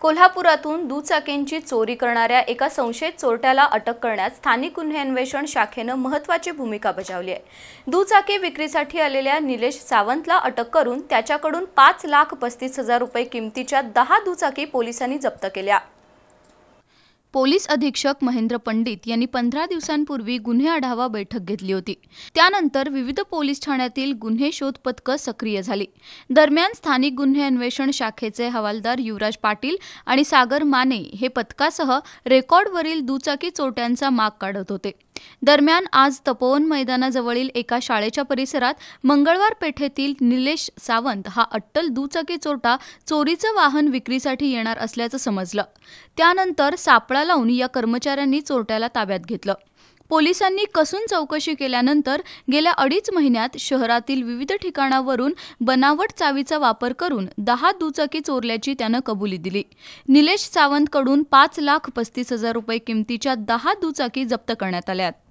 कोल्हापुरातून दुचाकींची चोरी करणाऱ्या एका संशयित चोरट्याला अटक करण्यात स्थानिक गुन्हे अन्वेषण शाखेनं महत्त्वाची भूमिका बजावली आहे दुचाकी विक्रीसाठी आलेल्या निलेश सावंतला अटक करून त्याच्याकडून पाच लाख पस्तीस हजार रुपये किमतीच्या दहा दुचाकी पोलिसांनी जप्त केल्या पोलीस अधीक्षक महेंद्र पंडित यांनी पंधरा दिवसांपूर्वी गुन्हे आढावा बैठक घेतली होती त्यानंतर विविध पोलीस ठाण्यातील गुन्हे शोध पथकं सक्रिय झाली दरम्यान स्थानिक गुन्हे अन्वेषण शाखेचे हवालदार युवराज पाटील आणि सागर माने हे पथकासह रेकॉर्डवरील दुचाकी चोट्यांचा माग काढत होते दरम्यान आज तपोवन मैदानाजवळील एका शाळेच्या परिसरात मंगळवार पेठेतील निलेश सावंत हा अट्टल दुचाकी चोरटा चोरीचं वाहन विक्रीसाठी येणार असल्याचं समजलं त्यानंतर सापळा लावून या कर्मचाऱ्यांनी चोरट्याला ताब्यात घेतलं पोलिसांनी कसून चौकशी केल्यानंतर गेल्या अडीच महिन्यात शहरातील विविध ठिकाणावरून बनावट चावीचा वापर करून दहा दुचाकी चोरल्याची त्यानं कबुली दिली निलेश सावंतकडून पाच लाख पस्तीस हजार रुपये किमतीच्या दहा दुचाकी जप्त करण्यात आल्यात